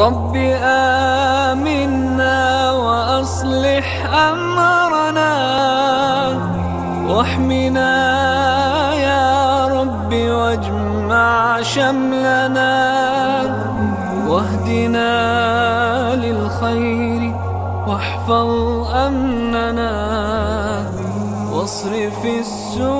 رب آمنا وأصلح أمرنا واحمنا يا رب واجمع شملنا واهدنا للخير واحفظ أمننا واصرف السوء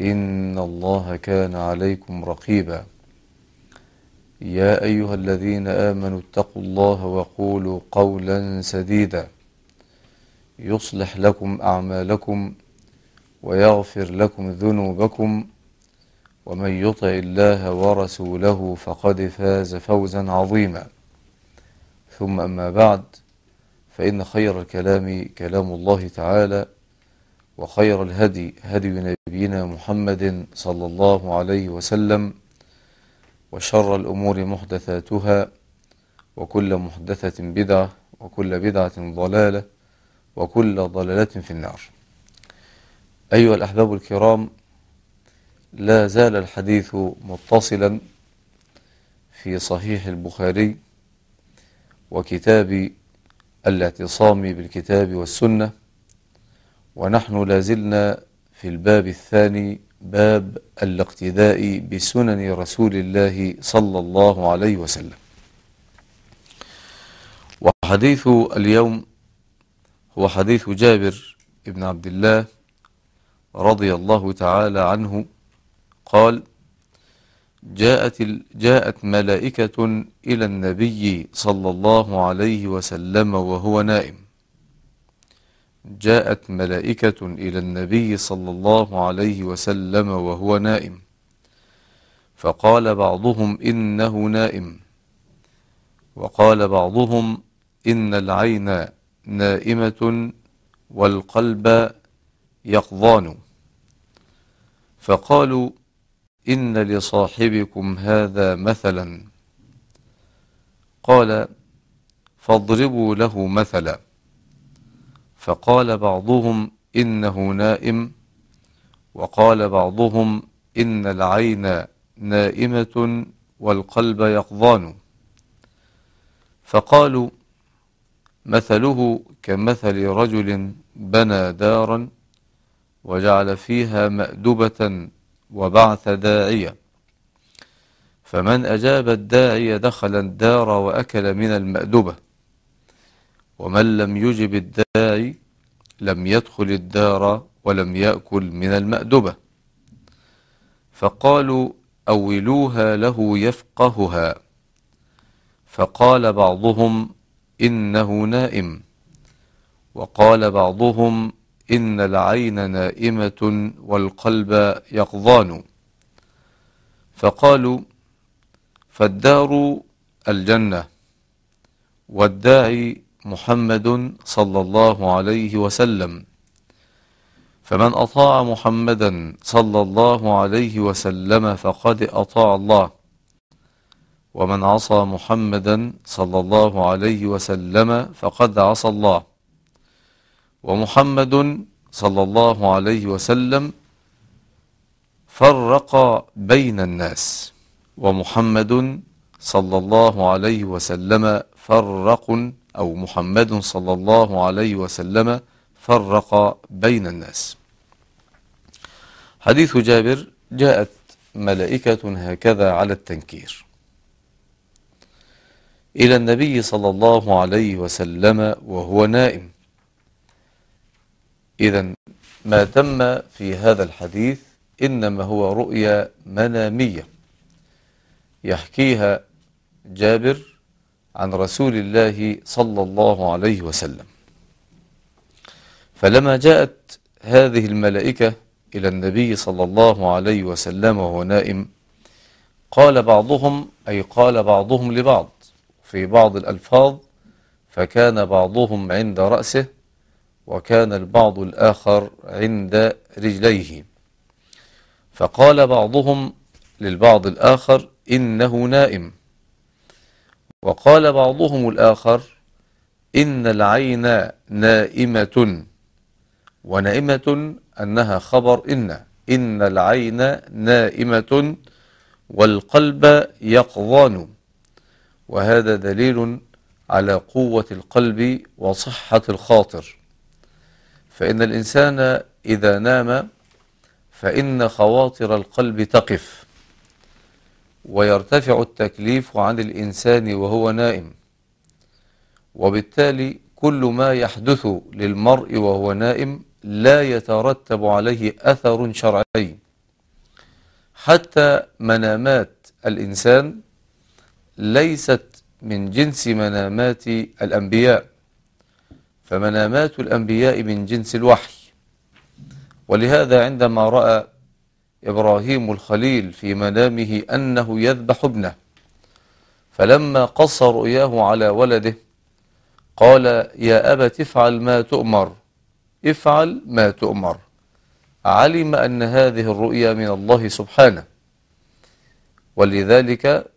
إن الله كان عليكم رقيبا يا أيها الذين آمنوا اتقوا الله وقولوا قولا سديدا يصلح لكم أعمالكم ويغفر لكم ذنوبكم ومن يطع الله ورسوله فقد فاز فوزا عظيما ثم أما بعد فإن خير الكلام كلام الله تعالى وخير الهدي هدي نبينا محمد صلى الله عليه وسلم وشر الأمور محدثاتها وكل محدثة بدعة وكل بدعة ضلالة وكل ضلالة في النار أيها الأحباب الكرام لا زال الحديث متصلا في صحيح البخاري وكتاب الاعتصام بالكتاب والسنة ونحن لازلنا في الباب الثاني باب الاقتداء بسنن رسول الله صلى الله عليه وسلم وحديث اليوم هو حديث جابر بن عبد الله رضي الله تعالى عنه قال جاءت, جاءت ملائكة إلى النبي صلى الله عليه وسلم وهو نائم جاءت ملائكة إلى النبي صلى الله عليه وسلم وهو نائم فقال بعضهم إنه نائم وقال بعضهم إن العين نائمة والقلب يقظان فقالوا إن لصاحبكم هذا مثلا قال فاضربوا له مثلا فقال بعضهم إنه نائم وقال بعضهم إن العين نائمة والقلب يقظان فقالوا مثله كمثل رجل بنى دارا وجعل فيها مأدبة وبعث داعية فمن أجاب الداعي دخل الدار وأكل من المأدبة ومن لم يجب الداعي لم يدخل الدار ولم يأكل من المأدبة فقالوا أولوها له يفقهها فقال بعضهم إنه نائم وقال بعضهم إن العين نائمة والقلب يقظان فقالوا فالدار الجنة والداعي محمد صلى الله عليه وسلم فمن أطاع محمدا صلى الله عليه وسلم فقد أطاع الله ومن عصى محمدا صلى الله عليه وسلم فقد عصى الله ومحمد صلى الله عليه وسلم فرق بين الناس ومحمد صلى الله عليه وسلم فرق أو محمد صلى الله عليه وسلم فرق بين الناس حديث جابر جاءت ملائكة هكذا على التنكير إلى النبي صلى الله عليه وسلم وهو نائم إذا ما تم في هذا الحديث إنما هو رؤيا منامية يحكيها جابر عن رسول الله صلى الله عليه وسلم فلما جاءت هذه الملائكة إلى النبي صلى الله عليه وسلم وهو نائم قال بعضهم أي قال بعضهم لبعض في بعض الألفاظ فكان بعضهم عند رأسه وكان البعض الآخر عند رجليه فقال بعضهم للبعض الآخر إنه نائم وقال بعضهم الآخر إن العين نائمة ونائمة أنها خبر إن إن العين نائمة والقلب يقظان وهذا دليل على قوة القلب وصحة الخاطر فإن الإنسان إذا نام فإن خواطر القلب تقف ويرتفع التكليف عن الإنسان وهو نائم وبالتالي كل ما يحدث للمرء وهو نائم لا يترتب عليه أثر شرعي حتى منامات الإنسان ليست من جنس منامات الأنبياء فمنامات الأنبياء من جنس الوحي ولهذا عندما رأى إبراهيم الخليل في منامه أنه يذبح ابنه فلما قص رؤياه على ولده قال يا أبا تفعل ما تؤمر افعل ما تؤمر علم أن هذه الرؤيا من الله سبحانه ولذلك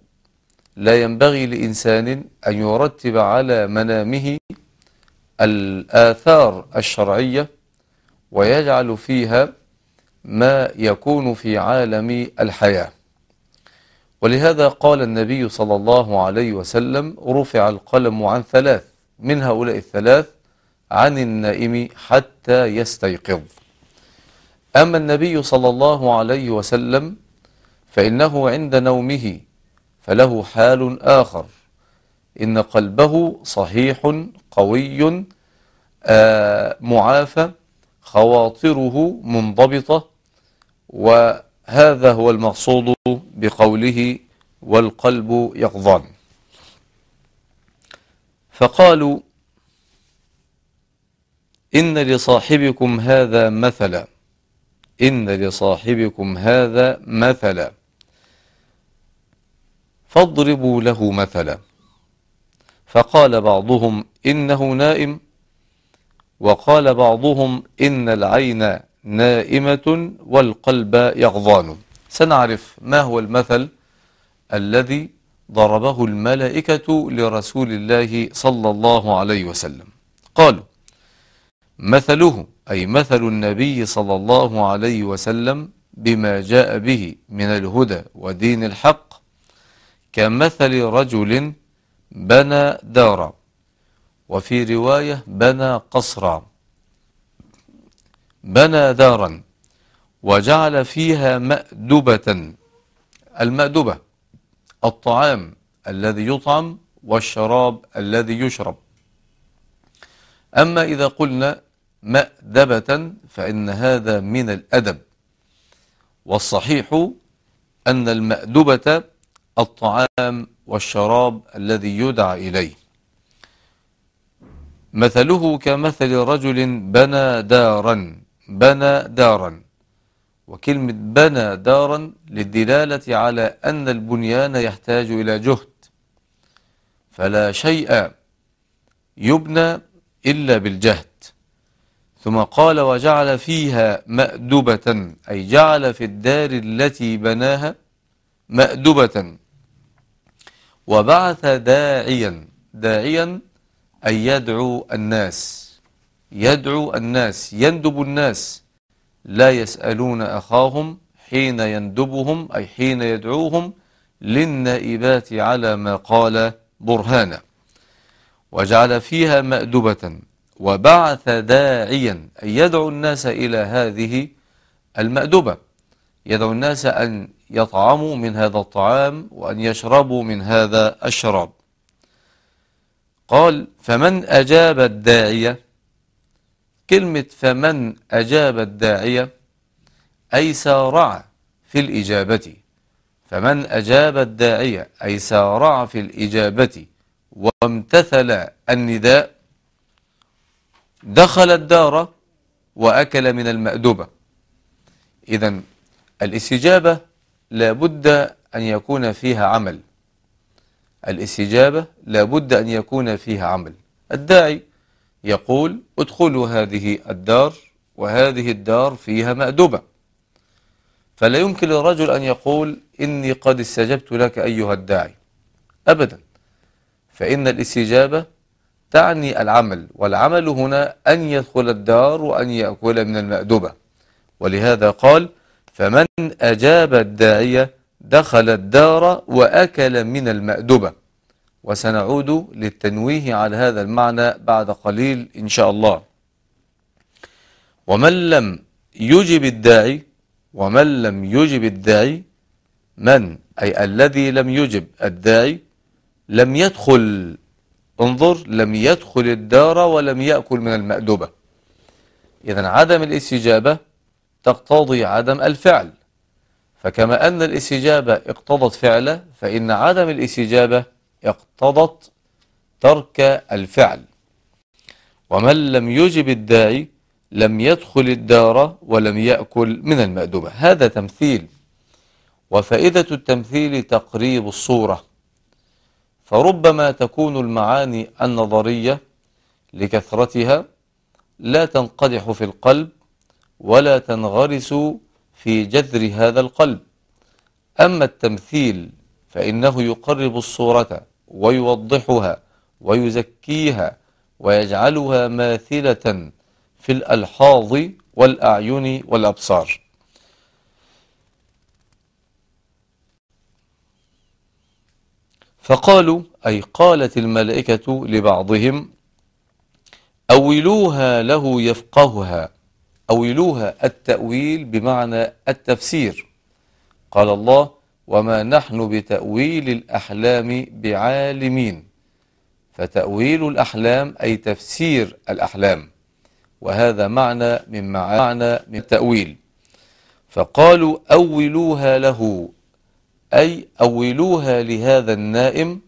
لا ينبغي لإنسان أن يرتب على منامه الآثار الشرعية ويجعل فيها ما يكون في عالم الحياة ولهذا قال النبي صلى الله عليه وسلم رفع القلم عن ثلاث من هؤلاء الثلاث عن النائم حتى يستيقظ أما النبي صلى الله عليه وسلم فإنه عند نومه فله حال آخر إن قلبه صحيح قوي آه معافى خواطره منضبطة وهذا هو المقصود بقوله والقلب يقظان فقالوا إن لصاحبكم هذا مثلا إن لصاحبكم هذا مثلا فاضربوا له مثلا فقال بعضهم إنه نائم وقال بعضهم إن العين نائمة والقلب يغضان سنعرف ما هو المثل الذي ضربه الملائكة لرسول الله صلى الله عليه وسلم قالوا مثله أي مثل النبي صلى الله عليه وسلم بما جاء به من الهدى ودين الحق كمثل رجل بنى دارا وفي رواية بنى قصرا بنى دارا وجعل فيها مأدبة المأدبة الطعام الذي يطعم والشراب الذي يشرب أما إذا قلنا مأدبة فإن هذا من الأدب والصحيح أن المأدبة الطعام والشراب الذي يدعى إليه مثله كمثل رجل بنى دارا بنى دارا وكلمة بنى دارا للدلالة على أن البنيان يحتاج إلى جهد فلا شيء يبنى إلا بالجهد ثم قال وجعل فيها مأدبة أي جعل في الدار التي بناها مأدبة وبعث داعيا داعيا أن يدعو الناس يدعو الناس يندب الناس لا يسألون أخاهم حين يندبهم أي حين يدعوهم للنائبات على ما قال برهانا وجعل فيها مأدبة وبعث داعيا أي يدعو الناس إلى هذه المأدبة يدعو الناس أن يطعموا من هذا الطعام وأن يشربوا من هذا الشراب قال فمن أجاب الداعية كلمة فمن أجاب الداعية أي سارع في الإجابة فمن أجاب الداعية أي سارع في الإجابة وامتثل النداء دخل الدار وأكل من المأدوبة إذا الاستجابة لابد أن يكون فيها عمل الاستجابة لابد أن يكون فيها عمل الداعي يقول ادخلوا هذه الدار وهذه الدار فيها مأدبة فلا يمكن للرجل أن يقول إني قد استجبت لك أيها الداعي أبدا فإن الاستجابة تعني العمل والعمل هنا أن يدخل الدار وأن يأكل من المأدبة ولهذا قال فمن أجاب الداعية دخل الدار وأكل من المأدبة وسنعود للتنويه على هذا المعنى بعد قليل إن شاء الله ومن لم يجب الداعي ومن لم يجب الداعي من أي الذي لم يجب الداعي لم يدخل انظر لم يدخل الدار ولم يأكل من المأدبة إذا عدم الاستجابة تقتضي عدم الفعل فكما أن الاستجابة اقتضت فعله فإن عدم الاستجابة اقتضت ترك الفعل ومن لم يجب الداعي لم يدخل الدار ولم يأكل من المأدبة هذا تمثيل وفائدة التمثيل تقريب الصورة فربما تكون المعاني النظرية لكثرتها لا تنقدح في القلب ولا تنغرس في جذر هذا القلب أما التمثيل فإنه يقرب الصورة ويوضحها ويزكيها ويجعلها ماثلة في الألحاظ والأعين والأبصار فقالوا أي قالت الملائكة لبعضهم أولوها له يفقهها أولوها التأويل بمعنى التفسير قال الله وما نحن بتأويل الأحلام بعالمين فتأويل الأحلام أي تفسير الأحلام وهذا معنى من معنى من التأويل فقالوا أولوها له أي أولوها لهذا النائم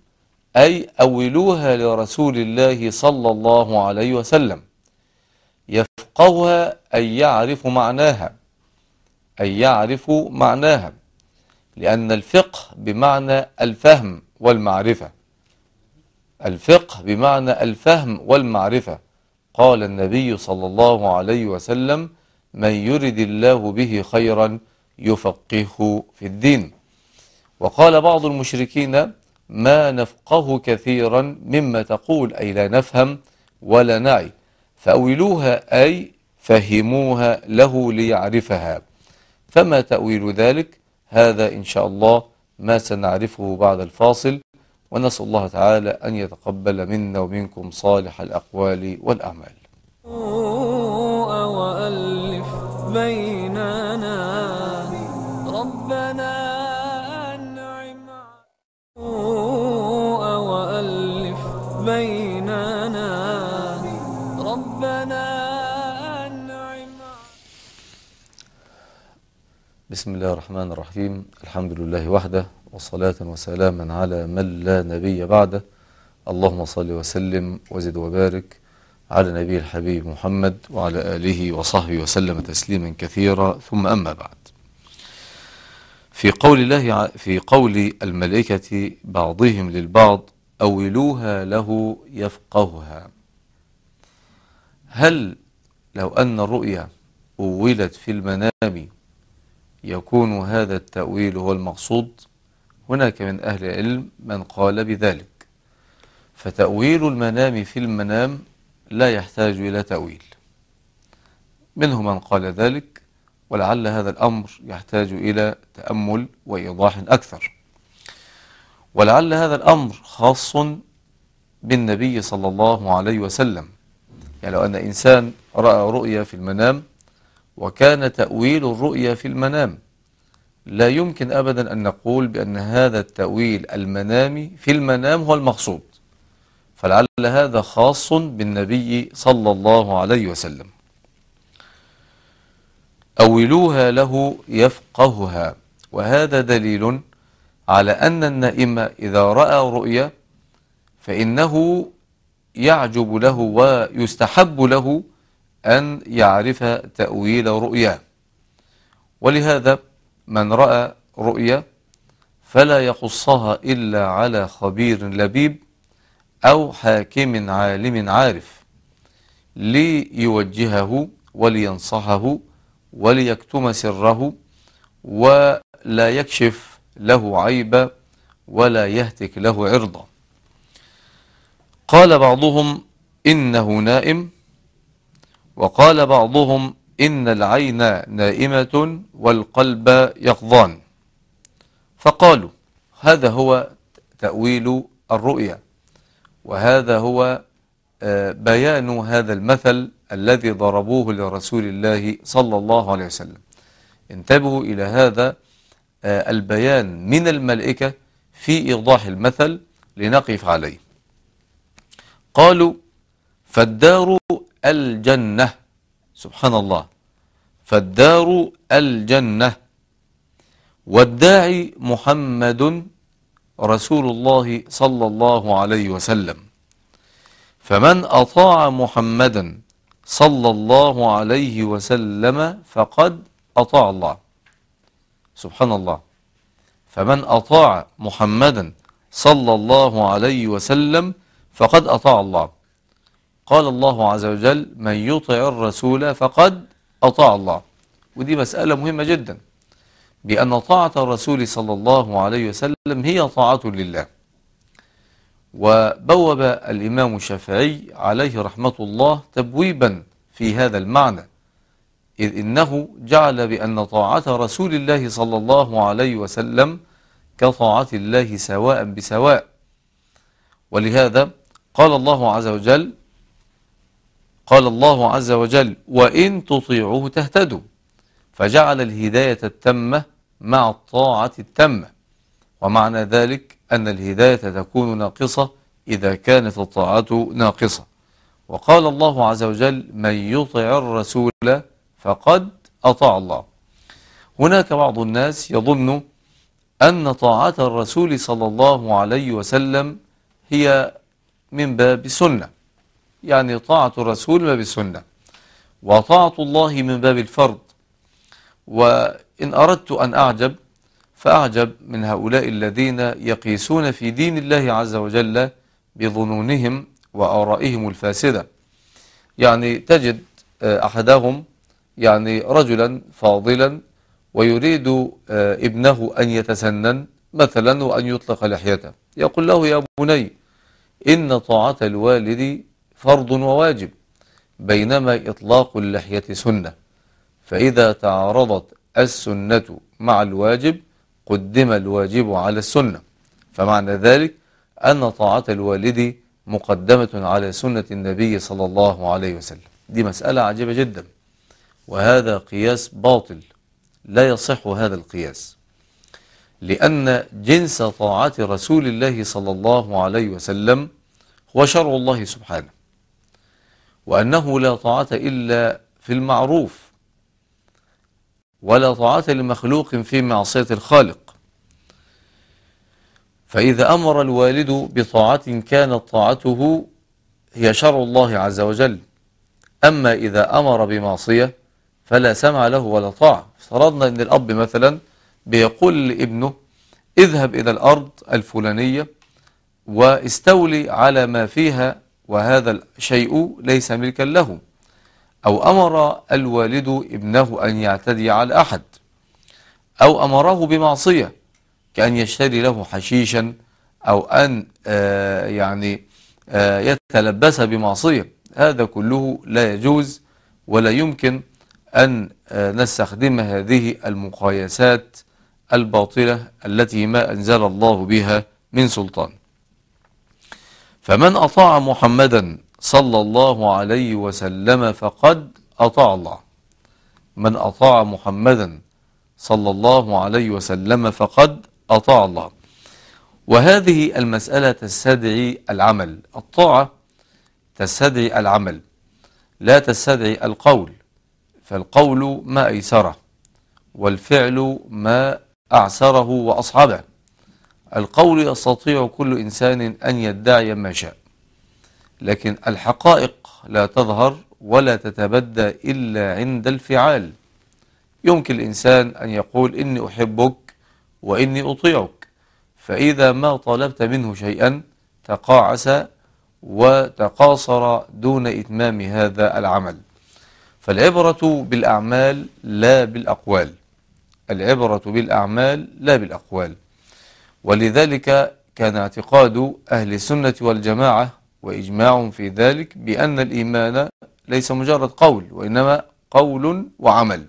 أي أولوها لرسول الله صلى الله عليه وسلم يفقهها أي يعرف معناها أي يعرف معناها لأن الفقه بمعنى الفهم والمعرفة الفقه بمعنى الفهم والمعرفة قال النبي صلى الله عليه وسلم من يرد الله به خيرا يفقهه في الدين وقال بعض المشركين ما نفقه كثيرا مما تقول أي لا نفهم ولا نعي فأولوها أي فهموها له ليعرفها فما تأويل ذلك؟ هذا إن شاء الله ما سنعرفه بعد الفاصل ونسأل الله تعالى أن يتقبل منا ومنكم صالح الأقوال والأعمال أوألف بين بسم الله الرحمن الرحيم الحمد لله وحده وصلاة وسلاما على من لا نبي بعده اللهم صل وسلم وزد وبارك على نبي الحبيب محمد وعلى آله وصحبه وسلم تسليما كثيرا ثم أما بعد في قول الله في قول الملائكة بعضهم للبعض أولوها له يفقهها هل لو أن الرؤيا أولت في المنام يكون هذا التأويل هو المقصود هناك من أهل العلم من قال بذلك فتأويل المنام في المنام لا يحتاج إلى تأويل منه من قال ذلك ولعل هذا الأمر يحتاج إلى تأمل وإيضاح أكثر ولعل هذا الأمر خاص بالنبي صلى الله عليه وسلم يعني لو أن إنسان رأى رؤيا في المنام وكان تأويل الرؤيا في المنام لا يمكن أبدا أن نقول بأن هذا التأويل المنامي في المنام هو المقصود فلعل هذا خاص بالنبي صلى الله عليه وسلم أولوها له يفقهها وهذا دليل على أن النائم إذا رأى رؤيا فإنه يعجب له ويستحب له أن يعرف تأويل رؤياه ولهذا من رأى رؤيا فلا يقصها إلا على خبير لبيب أو حاكم عالم عارف ليوجهه ولينصحه وليكتم سره ولا يكشف له عيب ولا يهتك له عرضا قال بعضهم إنه نائم وقال بعضهم إن العين نائمة والقلب يقظان فقالوا هذا هو تأويل الرؤيا وهذا هو آه، بيان هذا المثل الذي ضربوه لرسول الله صلى الله عليه وسلم انتبهوا إلى هذا آه، البيان من الملائكة في إيضاح المثل لنقف عليه قالوا فالدار الجنة سبحان الله فالدار الجنة والداعي محمد رسول الله صلى الله عليه وسلم فمن أطاع محمدا صلى الله عليه وسلم فقد أطاع الله سبحان الله فمن أطاع محمدا صلى الله عليه وسلم فقد أطاع الله قال الله عز وجل من يطع الرسول فقد أطاع الله ودي مسألة مهمة جدا بأن طاعة الرسول صلى الله عليه وسلم هي طاعة لله وبوب الإمام الشافعي عليه رحمة الله تبويبا في هذا المعنى إذ إنه جعل بأن طاعة رسول الله صلى الله عليه وسلم كطاعة الله سواء بسواء ولهذا قال الله عز وجل قال الله عز وجل وإن تطيعوه تهتدوا فجعل الهداية التامة مع الطاعة التامة ومعنى ذلك أن الهداية تكون ناقصة إذا كانت الطاعة ناقصة وقال الله عز وجل من يطع الرسول فقد أطاع الله هناك بعض الناس يظن أن طاعة الرسول صلى الله عليه وسلم هي من باب سنة يعني طاعة الرسول ما بالسنة وطاعة الله من باب الفرض وإن أردت أن أعجب فأعجب من هؤلاء الذين يقيسون في دين الله عز وجل بظنونهم وآرائهم الفاسدة يعني تجد آه، أحدهم يعني رجلا فاضلا ويريد آه، ابنه أن يتسنن مثلا وأن يطلق لحيته يقول له يا بني إن طاعة الوالد فرض وواجب بينما إطلاق اللحية سنة فإذا تعارضت السنة مع الواجب قدم الواجب على السنة فمعنى ذلك أن طاعة الوالد مقدمة على سنة النبي صلى الله عليه وسلم دي مسألة عجيبة جدا وهذا قياس باطل لا يصح هذا القياس لأن جنس طاعة رسول الله صلى الله عليه وسلم هو شرع الله سبحانه وأنه لا طاعة إلا في المعروف ولا طاعة لمخلوق في معصية الخالق فإذا أمر الوالد بطاعة كانت طاعته هي شرع الله عز وجل أما إذا أمر بمعصية فلا سمع له ولا طاعة افترضنا أن الأب مثلا بيقول لابنه اذهب إلى الأرض الفلانية واستولي على ما فيها وهذا الشيء ليس ملكا له أو أمر الوالد ابنه أن يعتدي على أحد أو أمره بمعصية كأن يشتري له حشيشا أو أن آه، يعني آه، يتلبس بمعصية هذا كله لا يجوز ولا يمكن أن آه، نستخدم هذه المقايسات الباطلة التي ما أنزل الله بها من سلطان فمن أطاع محمدا صلى الله عليه وسلم فقد أطاع الله من أطاع محمدا صلى الله عليه وسلم فقد أطاع الله وهذه المسألة تستدعي العمل الطاعة تستدعي العمل لا تستدعي القول فالقول ما أيسره والفعل ما أعسره وأصحابه القول يستطيع كل إنسان أن يدعي ما شاء لكن الحقائق لا تظهر ولا تتبدى إلا عند الفعال يمكن الإنسان أن يقول إني أحبك وإني أطيعك فإذا ما طلبت منه شيئا تقاعس وتقاصر دون إتمام هذا العمل فالعبرة بالأعمال لا بالأقوال العبرة بالأعمال لا بالأقوال ولذلك كان اعتقاد أهل السنة والجماعة وإجماع في ذلك بأن الإيمان ليس مجرد قول وإنما قول وعمل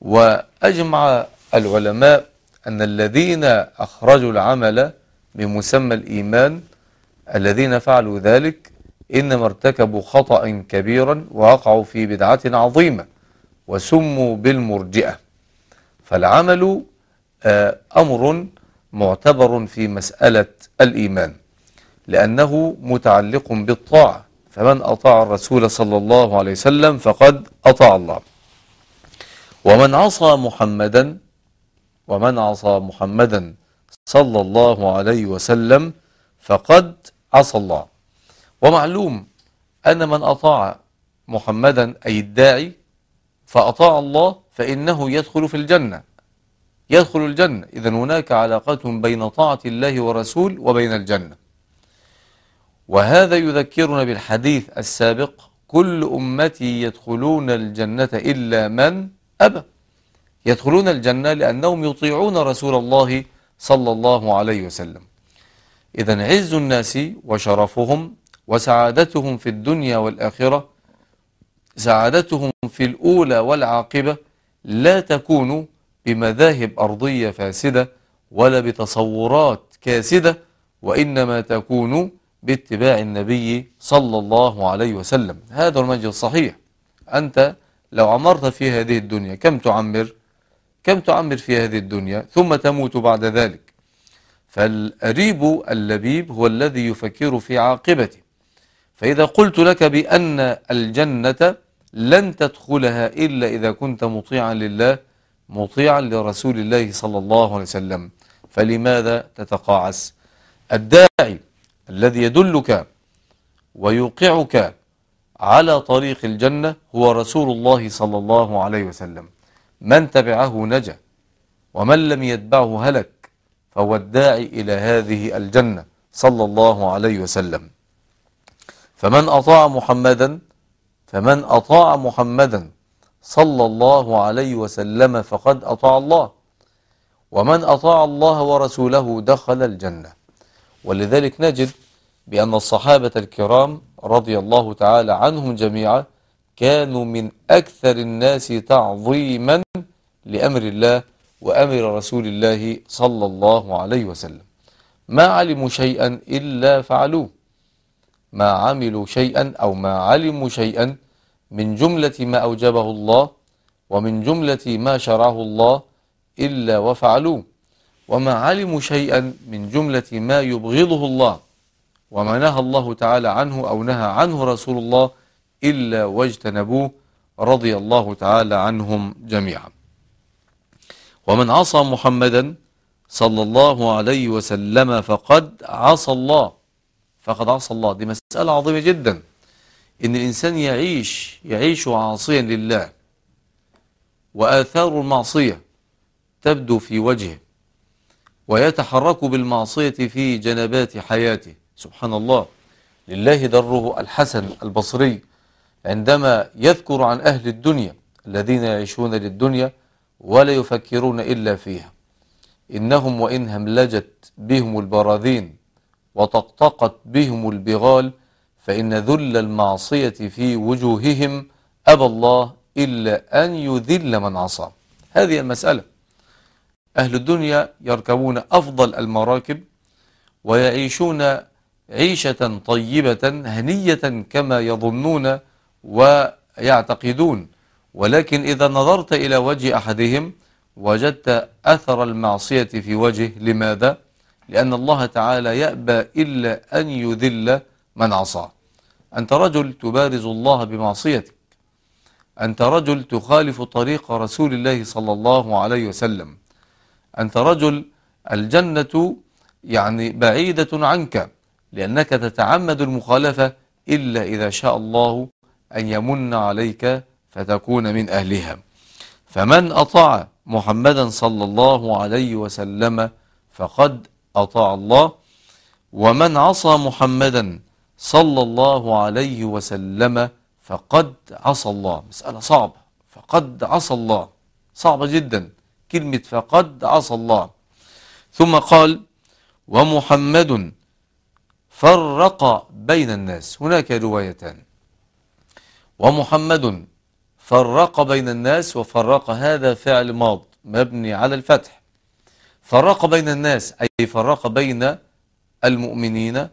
وأجمع العلماء أن الذين أخرجوا العمل بمسمى الإيمان الذين فعلوا ذلك إنما ارتكبوا خطأ كبيرا ووقعوا في بدعة عظيمة وسموا بالمرجئة فالعمل آه، أمر معتبر في مسألة الإيمان لأنه متعلق بالطاعة فمن أطاع الرسول صلى الله عليه وسلم فقد أطاع الله ومن عصى محمدا ومن عصى محمدا صلى الله عليه وسلم فقد عصى الله ومعلوم أن من أطاع محمدا أي الداعي فأطاع الله فإنه يدخل في الجنة يدخل الجنة إذا هناك علاقات بين طاعة الله ورسول وبين الجنة وهذا يذكرنا بالحديث السابق كل أمتي يدخلون الجنة إلا من أبى يدخلون الجنة لأنهم يطيعون رسول الله صلى الله عليه وسلم إذا عز الناس وشرفهم وسعادتهم في الدنيا والآخرة سعادتهم في الأولى والعاقبة لا تكون بمذاهب أرضية فاسدة ولا بتصورات كاسدة وإنما تكون باتباع النبي صلى الله عليه وسلم هذا المنهج الصحيح أنت لو عمرت في هذه الدنيا كم تعمر كم تعمر في هذه الدنيا ثم تموت بعد ذلك فالقريب اللبيب هو الذي يفكر في عاقبته فإذا قلت لك بأن الجنة لن تدخلها إلا إذا كنت مطيعا لله مطيعا لرسول الله صلى الله عليه وسلم فلماذا تتقاعس الداعي الذي يدلك ويوقعك على طريق الجنة هو رسول الله صلى الله عليه وسلم من تبعه نجا ومن لم يتبعه هلك فهو الداعي إلى هذه الجنة صلى الله عليه وسلم فمن أطاع محمدا فمن أطاع محمدا صلى الله عليه وسلم فقد أطاع الله ومن أطاع الله ورسوله دخل الجنة ولذلك نجد بأن الصحابة الكرام رضي الله تعالى عنهم جميعا كانوا من أكثر الناس تعظيما لأمر الله وأمر رسول الله صلى الله عليه وسلم ما علموا شيئا إلا فعلوه ما عملوا شيئا أو ما علموا شيئا من جملة ما أوجبه الله ومن جملة ما شرعه الله إلا وفعلوه وما علموا شيئا من جملة ما يبغضه الله وما نهى الله تعالى عنه أو نهى عنه رسول الله إلا واجتنبوه رضي الله تعالى عنهم جميعا ومن عصى محمدا صلى الله عليه وسلم فقد عصى الله فقد عصى الله دي مسألة عظيمة جداً إن الإنسان يعيش يعيش عاصيا لله وآثار المعصية تبدو في وجهه ويتحرك بالمعصية في جنبات حياته سبحان الله لله دره الحسن البصري عندما يذكر عن أهل الدنيا الذين يعيشون للدنيا ولا يفكرون إلا فيها إنهم وإن هملجت بهم البراذين وطقطقت بهم البغال فإن ذل المعصية في وجوههم أبى الله إلا أن يذل من عصى هذه المسألة أهل الدنيا يركبون أفضل المراكب ويعيشون عيشة طيبة هنية كما يظنون ويعتقدون ولكن إذا نظرت إلى وجه أحدهم وجدت أثر المعصية في وجه لماذا؟ لأن الله تعالى يأبى إلا أن يذل من عصاه أنت رجل تبارز الله بمعصيتك أنت رجل تخالف طريق رسول الله صلى الله عليه وسلم أنت رجل الجنة يعني بعيدة عنك لأنك تتعمد المخالفة إلا إذا شاء الله أن يمن عليك فتكون من أهلها فمن أطاع محمدا صلى الله عليه وسلم فقد أطاع الله ومن عصى محمدا صلى الله عليه وسلم فقد عصى الله مسألة صعبة فقد عصى الله صعبة جدا كلمة فقد عصى الله ثم قال ومحمد فرق بين الناس هناك روايتان ومحمد فرق بين الناس وفرق هذا فعل ماض مبني على الفتح فرق بين الناس أي فرق بين المؤمنين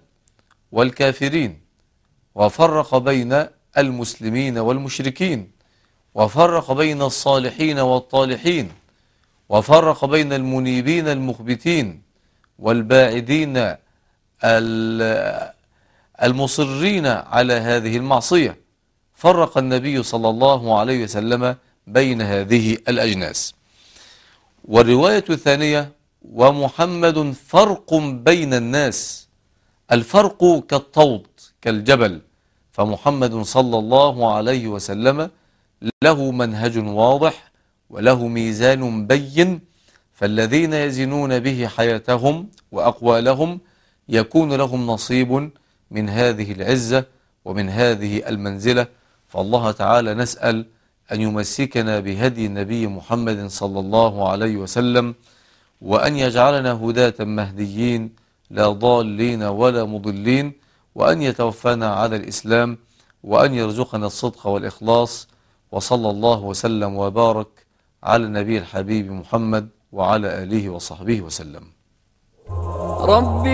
والكافرين وفرق بين المسلمين والمشركين وفرق بين الصالحين والطالحين وفرق بين المنيبين المخبتين والباعدين المصرين على هذه المعصية فرق النبي صلى الله عليه وسلم بين هذه الأجناس والرواية الثانية ومحمد فرق بين الناس الفرق كالطوط كالجبل فمحمد صلى الله عليه وسلم له منهج واضح وله ميزان بين فالذين يزنون به حياتهم وأقوالهم يكون لهم نصيب من هذه العزة ومن هذه المنزلة فالله تعالى نسأل أن يمسكنا بهدي النبي محمد صلى الله عليه وسلم وأن يجعلنا هداة مهديين لا ضالين ولا مضلين وأن يتوفانا على الإسلام وأن يرزقنا الصدق والإخلاص وصلى الله وسلم وبارك على النبي الحبيب محمد وعلى آله وصحبه وسلم رب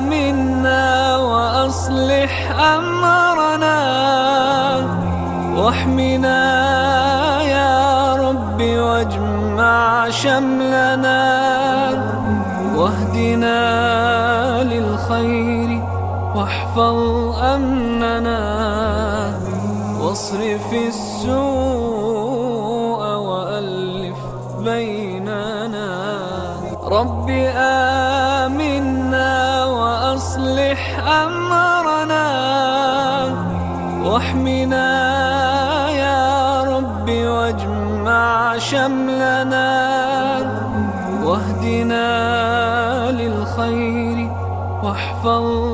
آمنا وأصلح أمرنا واحمنا يا رب واجمع شملنا وحدنا للخير واحفظ أمننا واصرف السوء وألف بيننا رب آمنا وأصلح أمرنا واحمنا يا رب واجمع شملنا 风。